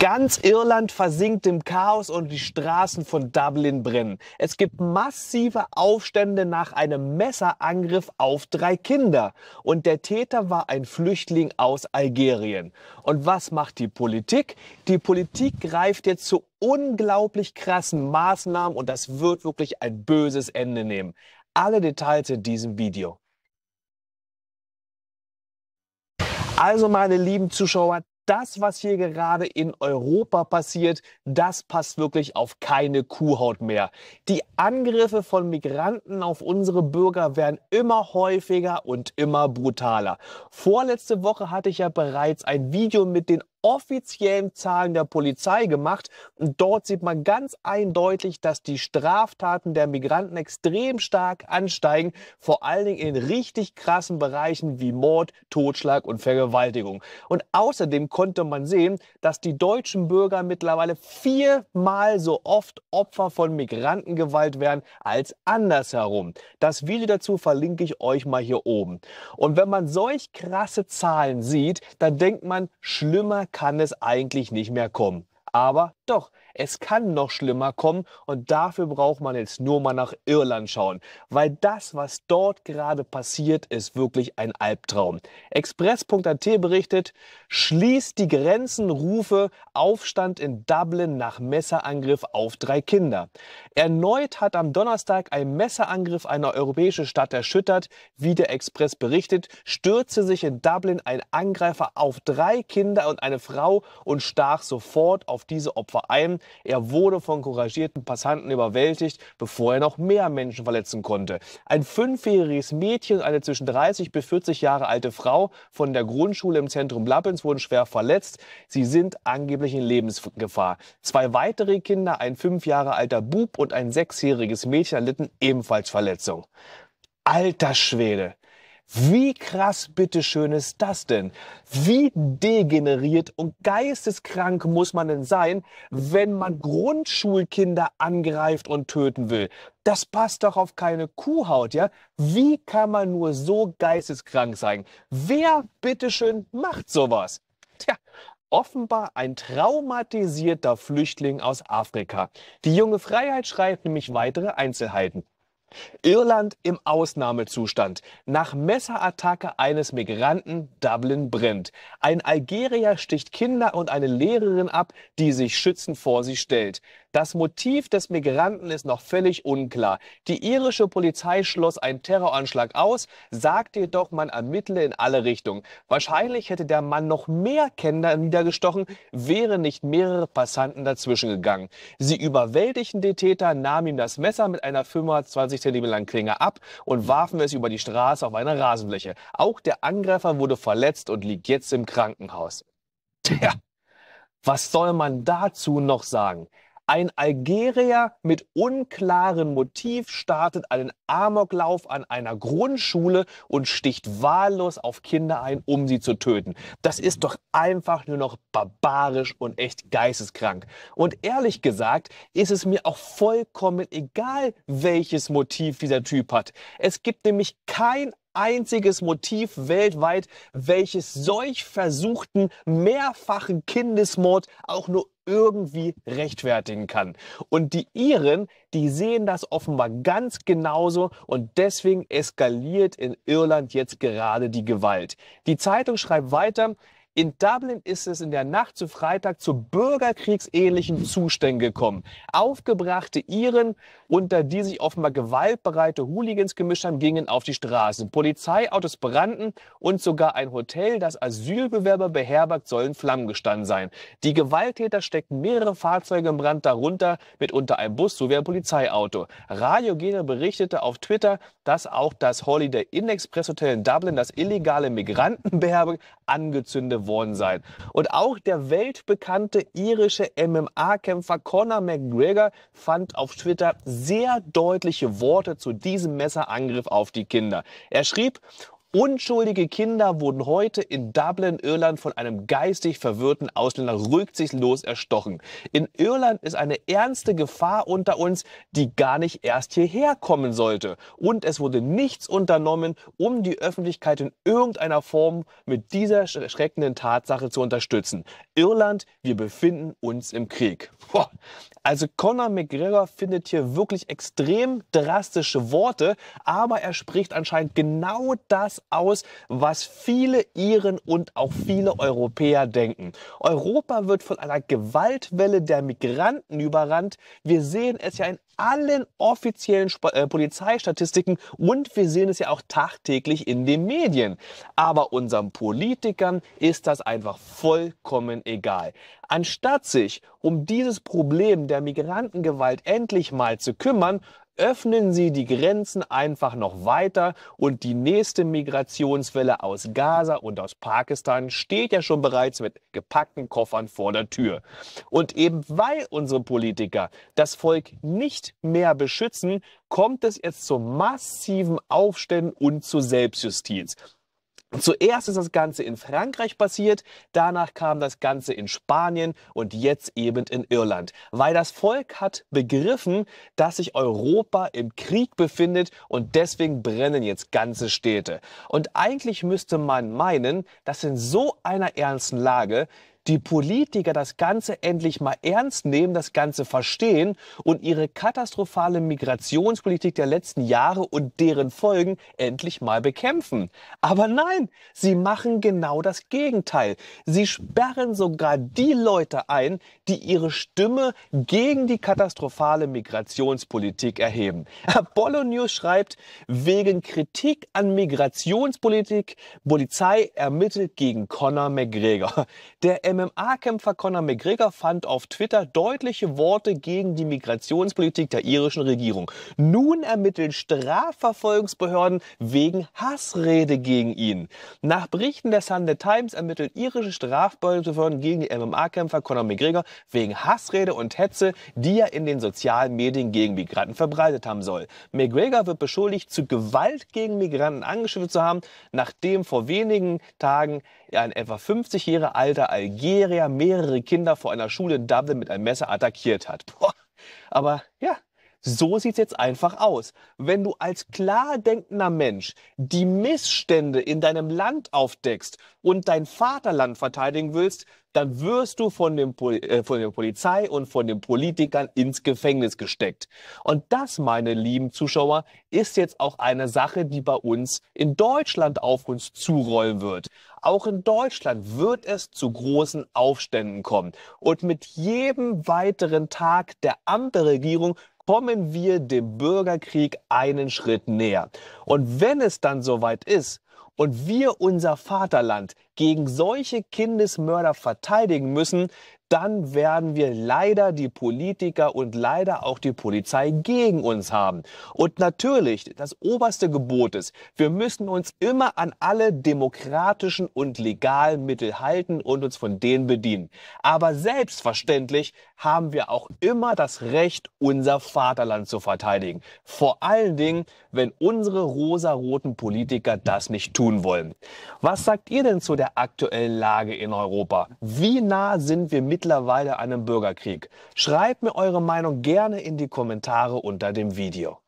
Ganz Irland versinkt im Chaos und die Straßen von Dublin brennen. Es gibt massive Aufstände nach einem Messerangriff auf drei Kinder. Und der Täter war ein Flüchtling aus Algerien. Und was macht die Politik? Die Politik greift jetzt zu unglaublich krassen Maßnahmen und das wird wirklich ein böses Ende nehmen. Alle Details in diesem Video. Also meine lieben Zuschauer, das, was hier gerade in Europa passiert, das passt wirklich auf keine Kuhhaut mehr. Die Angriffe von Migranten auf unsere Bürger werden immer häufiger und immer brutaler. Vorletzte Woche hatte ich ja bereits ein Video mit den offiziellen Zahlen der Polizei gemacht. Und dort sieht man ganz eindeutig, dass die Straftaten der Migranten extrem stark ansteigen, vor allen Dingen in richtig krassen Bereichen wie Mord, Totschlag und Vergewaltigung. Und außerdem konnte man sehen, dass die deutschen Bürger mittlerweile viermal so oft Opfer von Migrantengewalt werden als andersherum. Das Video dazu verlinke ich euch mal hier oben. Und wenn man solch krasse Zahlen sieht, dann denkt man, schlimmer kann es eigentlich nicht mehr kommen. Aber doch, es kann noch schlimmer kommen und dafür braucht man jetzt nur mal nach Irland schauen, weil das, was dort gerade passiert, ist wirklich ein Albtraum. Express.at berichtet, schließt die Grenzen, Rufe, Aufstand in Dublin nach Messerangriff auf drei Kinder. Erneut hat am Donnerstag ein Messerangriff eine europäische Stadt erschüttert. Wie der Express berichtet, stürzte sich in Dublin ein Angreifer auf drei Kinder und eine Frau und stach sofort auf diese Opfer ein. Er wurde von couragierten Passanten überwältigt, bevor er noch mehr Menschen verletzen konnte. Ein fünfjähriges Mädchen und eine zwischen 30 bis 40 Jahre alte Frau von der Grundschule im Zentrum Lappens wurden schwer verletzt. Sie sind angeblich in Lebensgefahr. Zwei weitere Kinder, ein fünf Jahre alter Bub und ein sechsjähriges Mädchen erlitten ebenfalls Verletzungen. Alter Schwede, wie krass bitteschön ist das denn? Wie degeneriert und geisteskrank muss man denn sein, wenn man Grundschulkinder angreift und töten will? Das passt doch auf keine Kuhhaut, ja? Wie kann man nur so geisteskrank sein? Wer bitteschön macht sowas? Tja, offenbar ein traumatisierter Flüchtling aus Afrika. Die junge Freiheit schreibt nämlich weitere Einzelheiten. Irland im Ausnahmezustand. Nach Messerattacke eines Migranten Dublin brennt. Ein Algerier sticht Kinder und eine Lehrerin ab, die sich schützend vor sie stellt. Das Motiv des Migranten ist noch völlig unklar. Die irische Polizei schloss einen Terroranschlag aus, sagte jedoch, man ermittle in alle Richtungen. Wahrscheinlich hätte der Mann noch mehr Kinder niedergestochen, wären nicht mehrere Passanten dazwischen gegangen. Sie überwältigten den Täter, nahmen ihm das Messer mit einer 25 cm langen Klinge ab und warfen es über die Straße auf eine Rasenfläche. Auch der Angreifer wurde verletzt und liegt jetzt im Krankenhaus. Tja, was soll man dazu noch sagen? Ein Algerier mit unklarem Motiv startet einen Amoklauf an einer Grundschule und sticht wahllos auf Kinder ein, um sie zu töten. Das ist doch einfach nur noch barbarisch und echt geisteskrank. Und ehrlich gesagt ist es mir auch vollkommen egal, welches Motiv dieser Typ hat. Es gibt nämlich kein einziges Motiv weltweit, welches solch versuchten mehrfachen Kindesmord auch nur irgendwie rechtfertigen kann. Und die Iren, die sehen das offenbar ganz genauso und deswegen eskaliert in Irland jetzt gerade die Gewalt. Die Zeitung schreibt weiter, in Dublin ist es in der Nacht zu Freitag zu bürgerkriegsähnlichen Zuständen gekommen. Aufgebrachte Iren, unter die sich offenbar gewaltbereite Hooligans gemischt haben, gingen auf die Straßen. Polizeiautos brannten und sogar ein Hotel, das Asylbewerber beherbergt, sollen in Flammen gestanden sein. Die Gewalttäter steckten mehrere Fahrzeuge im Brand, darunter mitunter ein Bus sowie ein Polizeiauto. Radio Gene berichtete auf Twitter, dass auch das Holiday Inn Express Hotel in Dublin, das illegale Migranten beherbergt, angezündet geworden sein. Und auch der weltbekannte irische MMA-Kämpfer Conor McGregor fand auf Twitter sehr deutliche Worte zu diesem Messerangriff auf die Kinder. Er schrieb, Unschuldige Kinder wurden heute in Dublin, Irland, von einem geistig verwirrten Ausländer rücksichtslos erstochen. In Irland ist eine ernste Gefahr unter uns, die gar nicht erst hierher kommen sollte. Und es wurde nichts unternommen, um die Öffentlichkeit in irgendeiner Form mit dieser schreckenden Tatsache zu unterstützen. Irland, wir befinden uns im Krieg. Boah. Also Conor McGregor findet hier wirklich extrem drastische Worte, aber er spricht anscheinend genau das aus, was viele Iren und auch viele Europäer denken. Europa wird von einer Gewaltwelle der Migranten überrannt. Wir sehen es ja in allen offiziellen Sp äh, Polizeistatistiken und wir sehen es ja auch tagtäglich in den Medien. Aber unseren Politikern ist das einfach vollkommen egal. Anstatt sich um dieses Problem der Migrantengewalt endlich mal zu kümmern, öffnen Sie die Grenzen einfach noch weiter und die nächste Migrationswelle aus Gaza und aus Pakistan steht ja schon bereits mit gepackten Koffern vor der Tür. Und eben weil unsere Politiker das Volk nicht mehr beschützen, kommt es jetzt zu massiven Aufständen und zu Selbstjustiz. Zuerst ist das Ganze in Frankreich passiert, danach kam das Ganze in Spanien und jetzt eben in Irland, weil das Volk hat begriffen, dass sich Europa im Krieg befindet und deswegen brennen jetzt ganze Städte. Und eigentlich müsste man meinen, dass in so einer ernsten Lage die Politiker das Ganze endlich mal ernst nehmen, das Ganze verstehen und ihre katastrophale Migrationspolitik der letzten Jahre und deren Folgen endlich mal bekämpfen. Aber nein, sie machen genau das Gegenteil. Sie sperren sogar die Leute ein, die ihre Stimme gegen die katastrophale Migrationspolitik erheben. Apollo News schreibt, wegen Kritik an Migrationspolitik, Polizei ermittelt gegen Conor McGregor. Der MMA-Kämpfer Conor McGregor fand auf Twitter deutliche Worte gegen die Migrationspolitik der irischen Regierung. Nun ermitteln Strafverfolgungsbehörden wegen Hassrede gegen ihn. Nach Berichten der Sunday Times ermitteln irische Strafverfolgungsbehörden gegen die MMA-Kämpfer Conor McGregor wegen Hassrede und Hetze, die er in den sozialen Medien gegen Migranten verbreitet haben soll. McGregor wird beschuldigt, zu Gewalt gegen Migranten angeschüttet zu haben, nachdem vor wenigen Tagen ein etwa 50 Jahre alter Algerier mehrere Kinder vor einer Schule in Dublin mit einem Messer attackiert hat. Boah. Aber ja, so sieht's jetzt einfach aus. Wenn du als klar denkender Mensch die Missstände in deinem Land aufdeckst und dein Vaterland verteidigen willst, dann wirst du von, dem, äh, von der Polizei und von den Politikern ins Gefängnis gesteckt. Und das, meine lieben Zuschauer, ist jetzt auch eine Sache, die bei uns in Deutschland auf uns zurollen wird. Auch in Deutschland wird es zu großen Aufständen kommen. Und mit jedem weiteren Tag der Ampelregierung kommen wir dem Bürgerkrieg einen Schritt näher. Und wenn es dann soweit ist und wir unser Vaterland gegen solche Kindesmörder verteidigen müssen, dann werden wir leider die Politiker und leider auch die Polizei gegen uns haben. Und natürlich, das oberste Gebot ist, wir müssen uns immer an alle demokratischen und legalen Mittel halten und uns von denen bedienen. Aber selbstverständlich haben wir auch immer das Recht, unser Vaterland zu verteidigen. Vor allen Dingen, wenn unsere rosaroten Politiker das nicht tun wollen. Was sagt ihr denn zu der aktuellen Lage in Europa? Wie nah sind wir mit mittlerweile einem Bürgerkrieg? Schreibt mir eure Meinung gerne in die Kommentare unter dem Video.